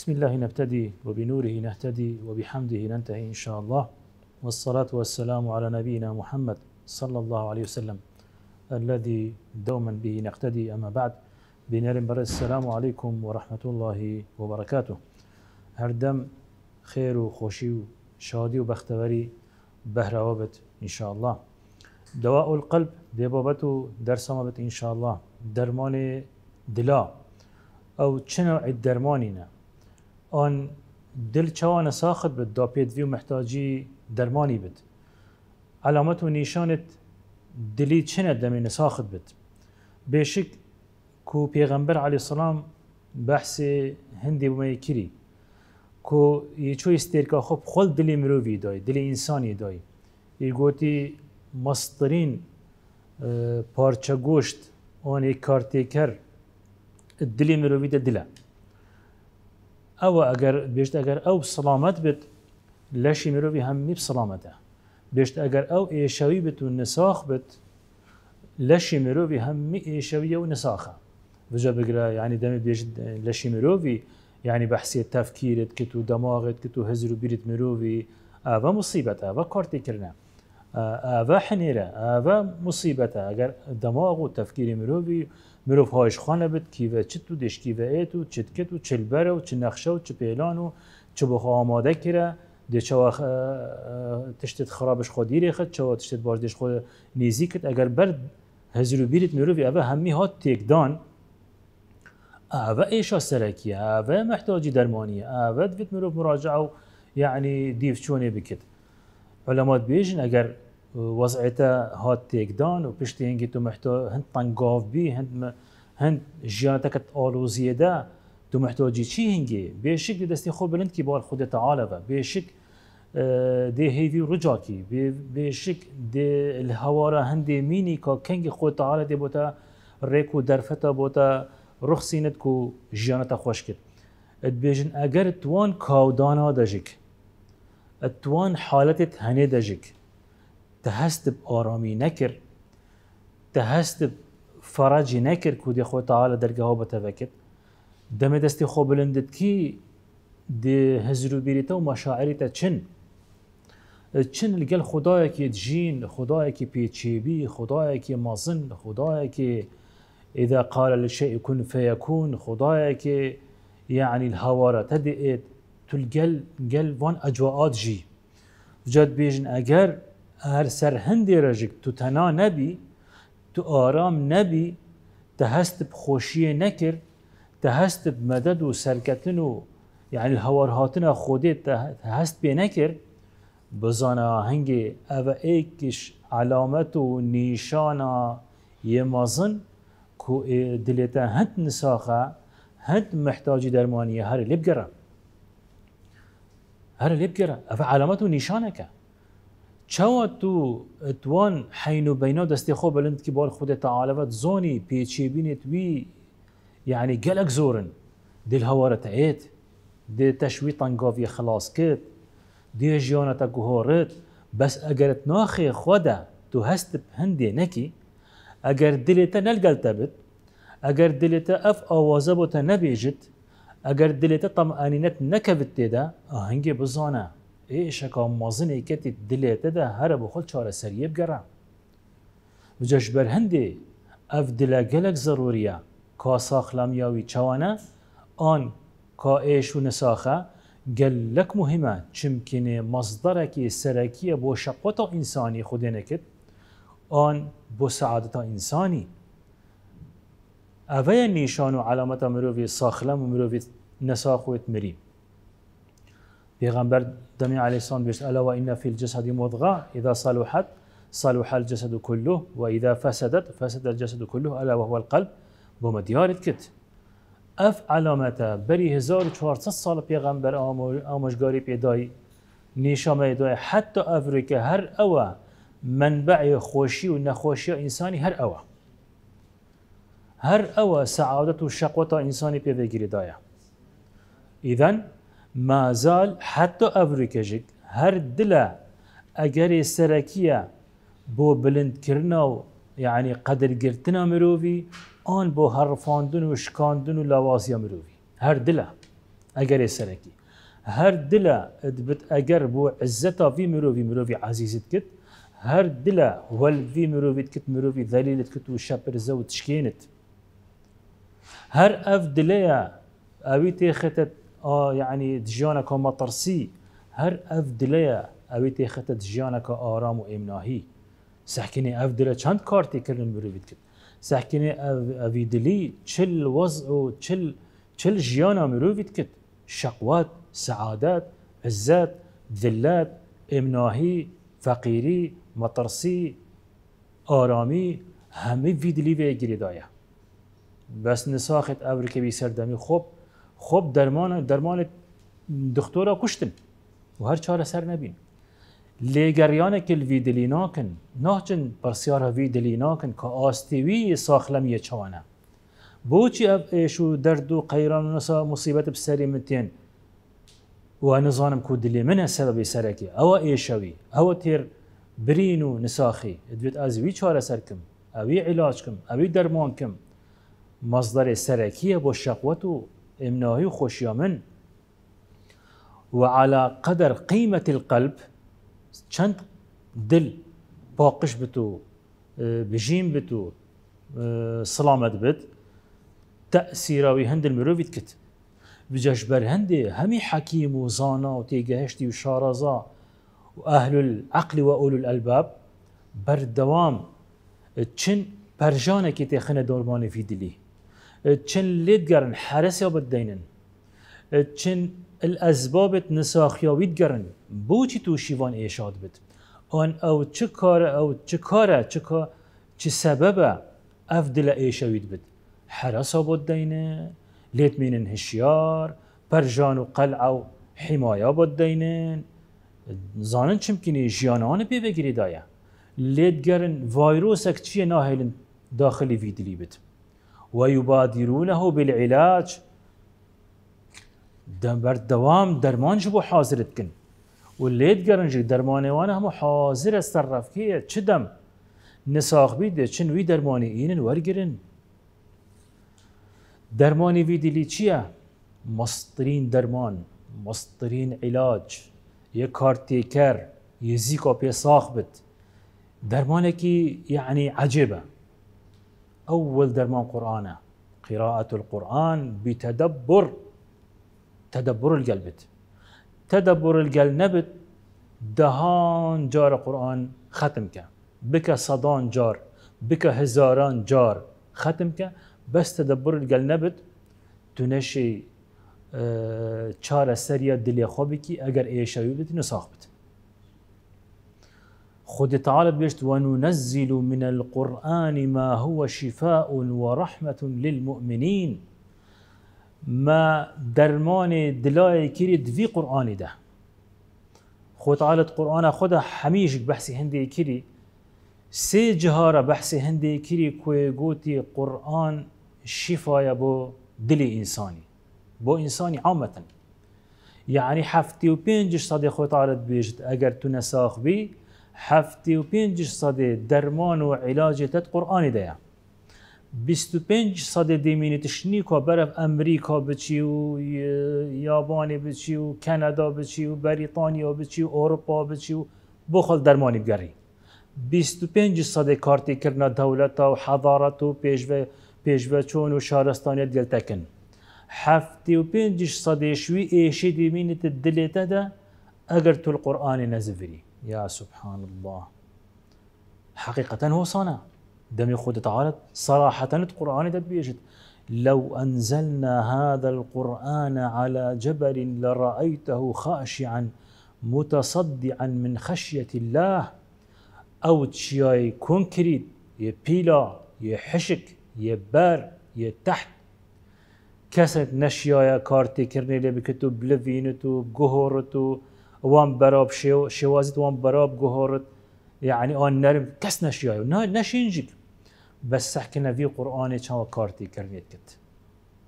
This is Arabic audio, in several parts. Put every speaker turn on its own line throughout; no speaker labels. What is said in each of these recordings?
بسم الله نبتدي وبنوره نهتدي وبحمده ننتهي إن شاء الله والصلاة والسلام على نبينا محمد صلى الله عليه وسلم الذي دوما به نقتدي أما بعد بنار بر السلام عليكم ورحمة الله وبركاته هر دم خير وخوشي وشادي وبختوري بهروابت إن شاء الله دواء القلب دبابته درس إن شاء الله درمان دلا أو شنو الدرماننا آن چوان ساخت بد داپید ویو و محتاجی درمانی بد علامت و نیشانت دلی چنه دمین ساخت بد بشک کو پیغمبر علی سلام بحث هندی بمەیە کری کو یه چو استرکا خوب خود دلی مرووی دای دلی انسانی دای پارچه پارچه گوشت، یک یک کر دلی مرووی دە او اگر ئەگەر اگر او سلامت سلامەت لشی مرو بی همی سلامەتە بێشت اگر او ایشوی بێت و نساخ لشی مرو بی همی ایشوی و نساخە بجە بگرە یعنی يعني دم بێژت لشی مرو بی یعنی يعني بحثی تفکیرت که تو دماغت که تو هزرو بیرت مرو بی او ئاە مصیبەت ئەوە کارتێکردە او حنیره او مصیبەتە اگر دماغ و تفکیر مرو بی مرۆڤ خانه بێت کیوە چ تو کی و تو و چلبەرە و چ نقشه و چ پیلان و چ کره آماده کرە د تشتت خرابش خرابش خو چەوە تشتت باش دێش خۆ اگر کرد ئەگەر بەر هەزیر و بیرت مرۆڤ همی ها هات دان ئەە ایشا سەرەکیە ئەە محتاجی درمانی ئەە بێت مروف مراجعه و یعنی دیف چونی بکت علامات بیشن اگر وضعته هات تيك دان وبشتي هنجي تو محتو هند طنقوف بي هند م... هند جياتك تقولو زيادة تو محتو جي تشي هنجي بيشك دستي خو بلند كي بوال خود تعالى بيشك آه، دي هيفي رجاكي بي بيشك دي الهوارة هندي ميني كا كنجي خود تعالى دي بوتا ريكو درفتا بوتا رخصينت كو جيانتا خوشكت ادبيجن اگر توان کاودانا دجک اتوان حالت هني دجک تهستب آرامی نکر تهستب فرجی نکر که کودی خود تعالی در درگاه بتوکت دم دستی خو بلندت کی دی هزرو بیریتا و مشاعریتا چن چن لگل خدای که جین خدای که پیچیبی خدای که مازن خدای که إذا قال للشيء كن فيكون خدايك يعني الهوارة تدئت تلگل گل وان أجواءات جی جد بيجن اگر هر سر هندی رجک تو تنا نبی تو آرام نبی ته هست بخوشی نکر ته هست مدد و سرکتن و یعنی الهوار خودی خودي هست نکر بزانه هنگي او ایکش علامت و نیشان یه يمازن كو دلیتا هند نساخة هند محتاج درمانی هر اللي بقرا هر اللي بقرا او علامت و نیشانه که چوا تو اتوان حین و بینا دستی خوب بلند که بار خود تعالی و زونی پیچی بینت وی یعنی گلک زورن دل هواره عید دی تشویطا گاوی خلاص کرد دی جیانه تا گهارت بس اگر ناخی خود تو هست هندی نکی اگر دلتا نلقلتا بت اگر دلتا اف آوازه بوتا نبیجد اگر دلتا طمأنینت نکبت دیده آهنگ بزانه دلیت ده هر دلێتەدا هەرە بە خۆل و بگەڕە بجەشبەر اف ئەف ضروریه که ساخلم یاوی چوانه آن کا ایش و گلک مهمه چمکنه مصدرکی سرکی با بۆ انسانی خوده نکد آن با سعادت انسانی. اوه نیشان و علامت مروی ساخلم و مروی نساخویت مریم بيغمبر دمي عليه الصلاة والسلام ألا وإن في الجسد مضغة إذا صلحت صلح الجسد كله وإذا فسدت فسد الجسد كله ألا وهو القلب بوم ديارت كت أف علامتا بري هزار وشوار صالة بيغمبر آموش غاري بيداي نشامة يداي حتى أفريكا هر أوا منبع خوشي ونخوشي إنساني هر أوا هر أوا سعادة وشقوة إنساني بيغمبر دايا إذن ما زال حتى ئەفریکەژێک هەر دلە ئەگەری سەرەکیە بۆ بلندکردنە و یعنی يعني قەدرگرتنە مرۆڤی ئەن بۆ هەڕفاندن و شکاندن و هر دلا هەر دلە هر دلا ادبت اگر بو عزتا في مروفي مروفي عزيزت كت هر دلا ول في مروفي کرد مروفي ذليلت كت و شەپرزە و تشکێنت هر اف دلا ئەوی تێخێتە آه يعني دجانك ما ترسي هر أفدلية دلیا اوی تی خط آرام و امناهی سحکنی اف چند كارتي كرن بري کرد سحکنی اوی دلی چل وضع و چل چل جیانا مروید کرد شقوات سعادات عزات ذلات إمناهي فقيري مطرسي آرامي همي فيدلي بيجري گریدایه بس نساخت أبركي که خوب خب درمان درمان دکتۆرا کوشتن و هەر چارە سەر نەبین لێگەریانێکی وی دلی ناکن ناچن پرسیارە وی دلی ناکن کە ئاستیوی ساخلەمیە چاوانە بۆچی ئەف ئێش و دەرد و قەیران و نسا مصیبەت بسەری منتێن و نزانم کو دلی منە سەبەبی سەرەکی ئەوە ئێشەوی ئەوە تێر برین و نساخی دوێت ئازیوی چارە سەرکم ئەوی عیلاجکم ئەوی دەرمانکم مەزدەێ سەرەکیە بۆ شەقوت و امناهي وخوشيا من وعلى قدر قيمة القلب چند دل باقش بتو آه، بجيم بتو آه، سلامت بت تأثيراوي هند المروف كت بجشبر هندي همي حكيم وزانا وتيجهشتي وشارزا وأهل العقل وأولو الألباب بر بردوام تشن برجانك تخنا دورماني في فيدلي چن لیدگرن حرس یا بدینن چن الاسبابت نساخیاوید گرن چی تو شیوان ایشاد بد آن او چه کار او چه کاره چه کار چه سببه افدل ایشاوید بد حرس بود دینه لیت مینن هشیار جان و قلع و حمایه بود دینن زانن چمکنی جیانان پی بگیری دایا لید گرن وایروسک چیه ناهیلن داخلی ویدلی بد ويبادرونه بالعلاج بر دوام درمان جبو حاضر تكن وليت قرنجي درماني وانا هم حاضر استرف كي چدم نساخ بيد چن وي درماني اينن ورگرن درماني وي لي چيه مصطرين درمان مصطرين علاج يا كارتيكر یه زیکا پی ساخ درمانه كي يعني عجيبه اول درمان قرآن قراءه القران بتدبر تدبر القلبت تدبر القلنبت دهان جار قرآن ختم که بك صدان جار بك هزاران جار ختم بس تدبر القلنبت تنشي اه، چاره سریا دلی خوبی که اگر ایشایی بتنی نساخت خد تعالى بيشت وننزل من القرآن ما هو شفاء ورحمة للمؤمنين ما درمان دلائي كريد في قرآن ده خو تعالى قرآن خدا حميشك بحث هندي كري سي جهارة بحث هندي كري كوي قوتي قرآن شفايا بو دلي إنساني بو إنساني عامة يعني حفتي وبينجش صديق خو تعالى بيجت أجر تنساخ بي 75 صد درمان و علاج تد قرآنی دیا 25 صد دیمینی تشنی که برف امریکا بچی و یابانی بچی و کندا بچی و بریتانیا بچی و اروپا بچی و بخل درمانی بگری 25 صد کارتی کردن دولت و حضارت و پیش پیشوه چون و شارستانی دل تکن 75 صد شوی ایشی دیمینی تدلیت ده اگر تو القرآن نزفری يا سبحان الله حقيقة هو صنع دم خود تعالى صراحة القرآن دد بيجد لو أنزلنا هذا القرآن على جبل لرأيته خاشعا متصدعا من خشية الله أو تشياي كونكريت يبيلا يحشك يبار يتحت كسرت نشياي كارتي كرني اللي لفينتو بلفينتو وان براب شو شوازت وان براب جهورت يعني آن نرم کس نشیایو نه نشینجید بس سحكنا في قرآن چه کارتی کرنید کت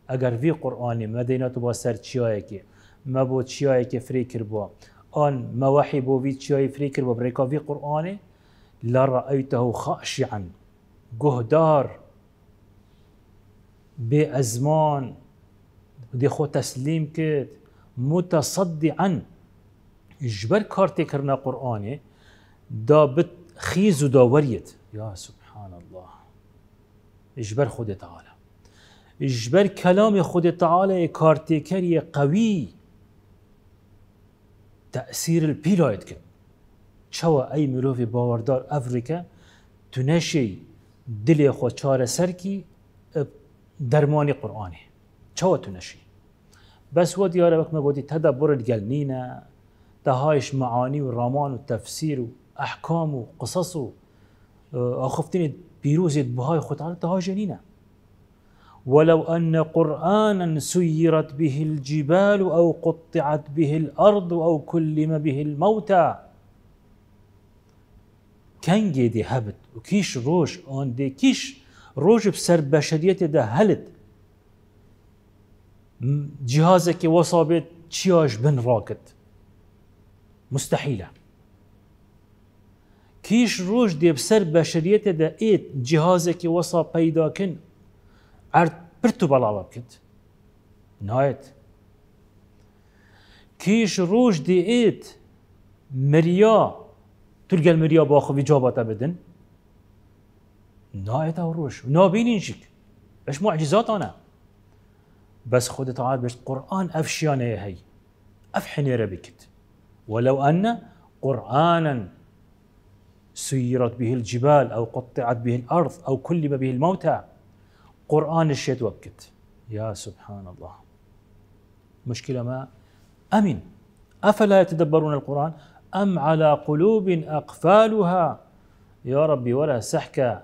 اگر قرآن ما دينا با سر چیایی که ما بو چیایی که فری با آن موحی بو وی چیایی فری با بریکا وی قرآنی لرأیته خاشعا جهدار بأزمان دي خو تسليم كت متصدعا جبر كارتي كرنا قرآني دا بت خیز و داوریت سبحان الله جبر خود تعالى جبر كلام خود تعالى کارتی كري قوي تأثير البیلاید كن چوا اي مروف باوردار افريكا تنشي دل خو چاره سر کی درمان قرآنه چوا تنشي بس ودي يا بك ما بودي تدبر الجلنينة تهايش معاني والرمان والتفسير وأحكام وقصص آه، أخفتني بيروزيت بهاي خد على تهاي جنينة ولو أن قرآنا سيرت به الجبال أو قطعت به الأرض أو كلم به الموتى كان جدي هبت وكيش روش اون دي كيش روش بسر بشريته ده هلت جهازك وصابت تشياش بن راكت مستحيلة كيش روش دي بسر بشريتة دا ايت جهازك وصا بيدا كن عرض برتو بلابا بكت كيش روش دي ايت مريا تلقى المريا باخو في جابا تبدن نهايت او روش نابينين شك اش معجزات انا بس خود تعال بس قرآن افشيانه هي افحني ربكت ولو أن قرآنا سيرت به الجبال أو قطعت به الأرض أو كلب به الموتى قرآن الشيت وقت يا سبحان الله مشكلة ما أمن أفلا يتدبرون القرآن أم على قلوب أقفالها يا ربي ولا سحكة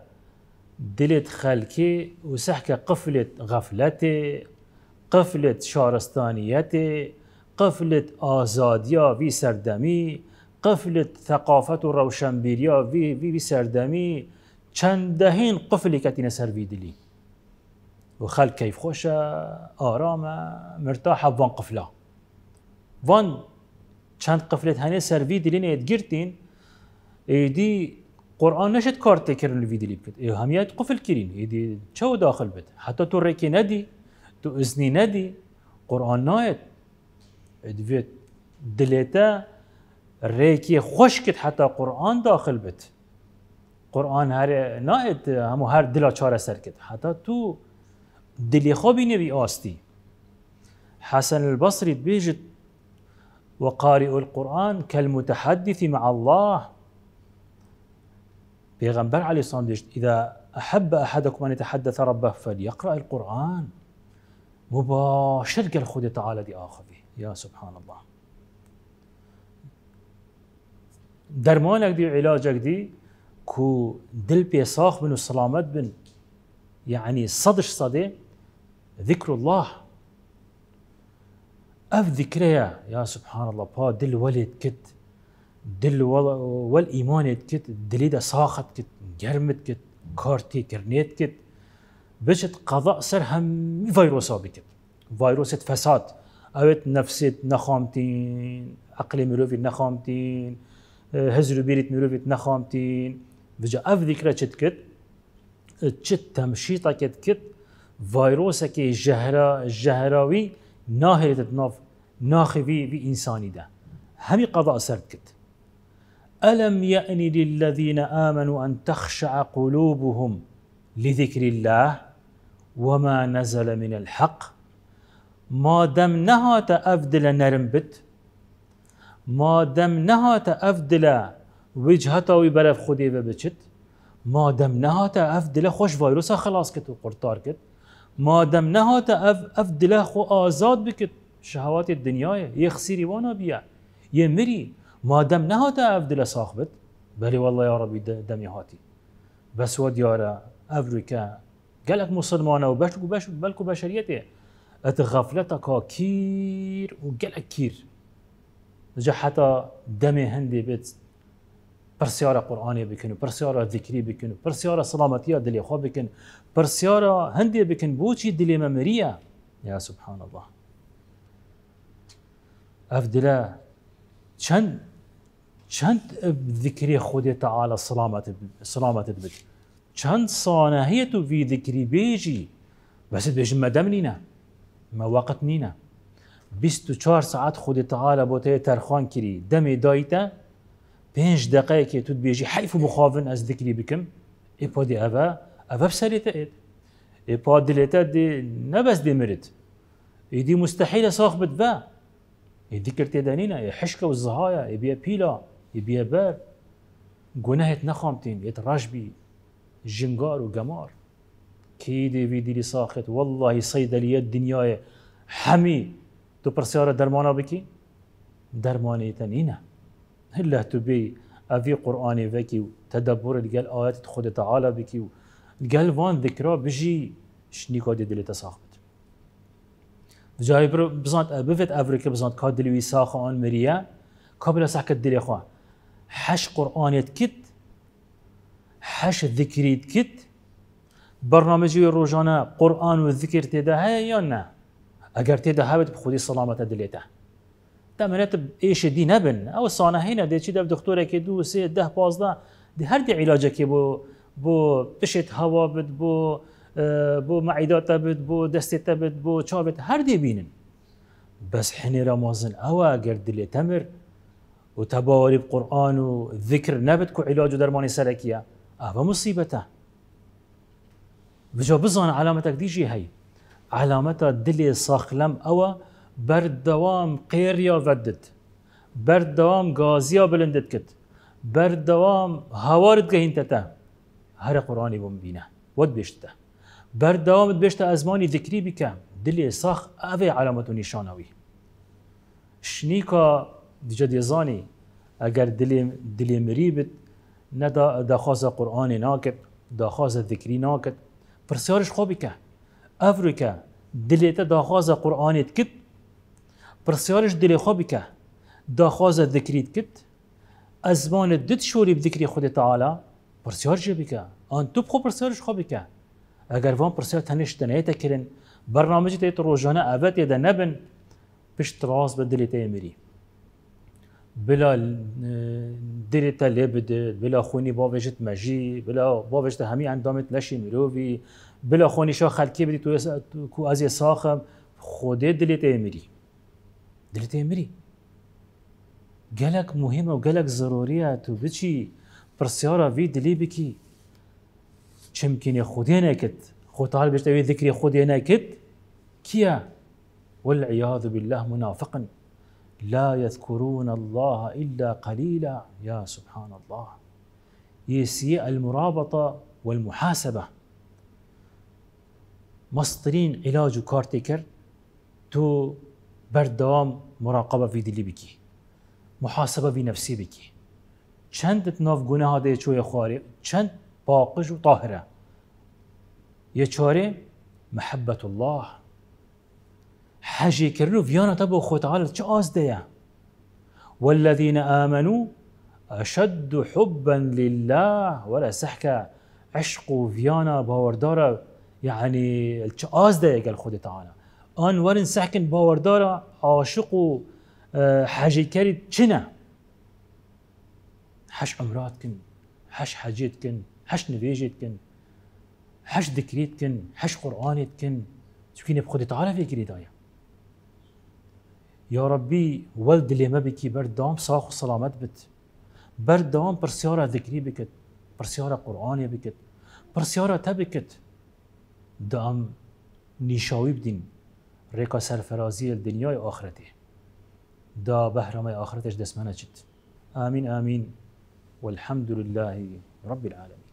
دلت خلكي وسحكة قفلت غفلتي قفلت شارستانيتي قفلت آزادیا وی سردمی قفلت ثقافت و روشنبیریا وی, وی, سردمی چند دهین قفلی کتین سر ویدلی و خلق کیف خوشه آرام، مرتاحه وان قفله وان چند قفلت هنه سر ویدلی نید گرتین ایدی قرآن نشد کار تکرن ویدلی بکد ای همیت قفل کرین ایدی چه داخل بده؟ حتی تو رکی ندی تو ازنی ندی قرآن ناید دوێت دلێتە ڕێکی خۆشکت حتى قرآن داخل بت قرآن هر نايت همو هر دلا سر سەرکرد حتى تو دلی خۆبی نەوی حسن حەسەن البەسری بێژت وقارئ القرآن كالمتحدث مع الله بيغنبر علي الصلاة إذا أحب أحدكم أن يتحدث ربه فليقرأ القرآن مباشر قال خود تعالى دي آخذه يا سبحان الله درمانك دي علاجك دي كو دل بيساخ بن وسلامت بن يعني صدش صدي ذكر الله اف ذكريا يا سبحان الله با دل ولد كت دل والايمان كت دليدا صاخت كت جرمت كت كارتي كرنيت كت بشت قضاء سر هم فيروسا بكت فيروسة فساد اوت نفسيت نخامتين عقلي مروفي نخامتين آه، هزرو بيريت مروفي نخامتين بجا اف ذكرى تشتكت تشت تمشيطا كتكت فيروسا كي جهرا جهراوي ناهي تتنوف ناخي في انساني ده همي قضاء سركت ألم يأن للذين آمنوا أن تخشع قلوبهم لذكر الله وما نزل من الحق ما نەهاتە ئەف أفدل نەرم بت مادەم نەهاتە ئەف دلە وجهەتەوەی بەرەف خودێوە ما دم نەهاتە ئەف دلە خۆش خلاص کرد و ما کرد مادەم نەهاتە أفدل خو آزاد ئازاد شهوات شهواتی دنیاە یەخسیری وانە بیە یە مری مادەم نەهاتە ئەف دلە ساخ بت بەری وڵی یاڕبی دەمی هاتی بەسوە دیارە ئەفریکە گەلک مسلمانە و بەشک و ات كاكير كير وقلك كير جا حتى دمي هندي بيت برسيارة قرآنية بكن برسيارة ذكري بكن برسيارة سلامتية دلي خواه بكن برسيارة هندي بكن بوشي دلي ممرية يا سبحان الله أفدلا چند چند ذكري خودي تعالى سلامت سلامت بد چند صانهية في ذكري بيجي بس بيجي مدمنينه ما وقت نینا 24 ساعت خود تعالی با تای ترخان کری دمی دایتا پنج دقیقه که تود بيجي حیف و مخافن از ذکری بكم ای پا ابا اوه اوه بسریتا اید ای دي نبس دي مرد ای دی مستحیل ساخ بد با ای ذکر تی دانینا ای حشکا و زهایا ای بیا پیلا ای بیا بر گناهت نخامتین ایت جنگار و گمار کیدی وی دیلی ساخت والله صیدلیه دنیای همی تو پرسیار درمانا بکی درمانی تنینه هله تو بی اوی قرآنی وکی و تدبر لگل آیت خود تعالی بکی و لگل وان ذکرا بجی شنیکا دلی تساخت جایی برو بزنت بفت افریقا بزنت کاد دلوی ساخ آن مریا قبل ساکت دلی خواه حش قرآنیت کت حش ذکریت کت برنامجي روجانا قرآن و ذکر هيا يونا اگر تیده هابت بخودي سلامت دليتا دمرت ایش دي نبن او صانا هنا دي چي دب دکتوره که دو سه ده بازدا دي هر دي علاجه كي بو بو بشت هوا بد بو اه، بو معیدات بد بو دستت بد بو چابت هر دي بينن بس حين رمضان أوا اگر اللي تمر وتباوري بقرآن وذكر كو علاج درماني سالكيا أبا مصيبته بجو بزن علامتك ديجي هي علامتها دلي ساخلم اوا برد دوام قيريا ودت برد دوام غازيا بلندت كت برد دوام هوارد جهين تتا هر قرآني بمبينه ود بيشتا برد دوام بيشتا ازماني ذكري بك دلي صاخ اوي علامته نشانوي شنيكا دجد يزاني اگر دلي دلي مريبت ندا دخواز قرآن ناكت دخواز ذكري ناكت پرسیارش خوبی که افرو که دلیت داخواز قرآنیت کد پرسیارش دلی خوبی که داخواز ذکریت کد از زمان دت شوری بذکری خود تعالی پرسیار جه بکه آن تو بخو پرسیارش خوبی که اگر وان پرسیار تنش دنیت کرن برنامه جت روزانه آبادی دنبن نبن پشت راز به دلیت میری بلا آه، دلتا لبد بلا خوني بابجت ماجي بلا بابجت همي اندامت لشی مروفي بلا خوني شا خلکی بدي تو كو از ساخم خودي دلت امري دلت امري گلک مهمه و گلک ضروریه تو بچی پرسیارا وی دلی بکی چمکنی خودی نکت خود طالب بشتا ذكري ذکری خودی نکت کیا والعیاذ بالله منافقا لا يذكرون الله الا قليلا يا سبحان الله يسيء المرابطه والمحاسبه مصدرين علاج كارتيكر تو بردوام مراقبه في دلي بكي محاسبه في نفسي بكي چند ناف گناه ده چوی خواری چند باقش و طاهره يا چاره محبة الله حجي كرنو فيانا تبو خو تعالى تشاز ديا والذين آمنوا أشد حبا لله ولا سحكة عشق فيانا باوردارا يعني تشاز ديا قال خود تعالى آن ورن سحكن باوردارا عاشق آه، حجي كري تشنا حش عمرات كن حش حاجيت كن حش نفيجيت كن حش ذكريت كن حش قرآنيت كن سكينة بخود تعالى في كريدايا يا ربي ولد اللي ما بكي دام صاخ و سلامت بت بر برسيارة ذكري ذکری برسيارة قرآن بكت برسيارة تبكت بکت دام نیشاوی بدین ریکا سرفرازی دنیای آخرته دا بهرمه آخرتش دسمنه جد آمين آمين والحمد لله رب العالمين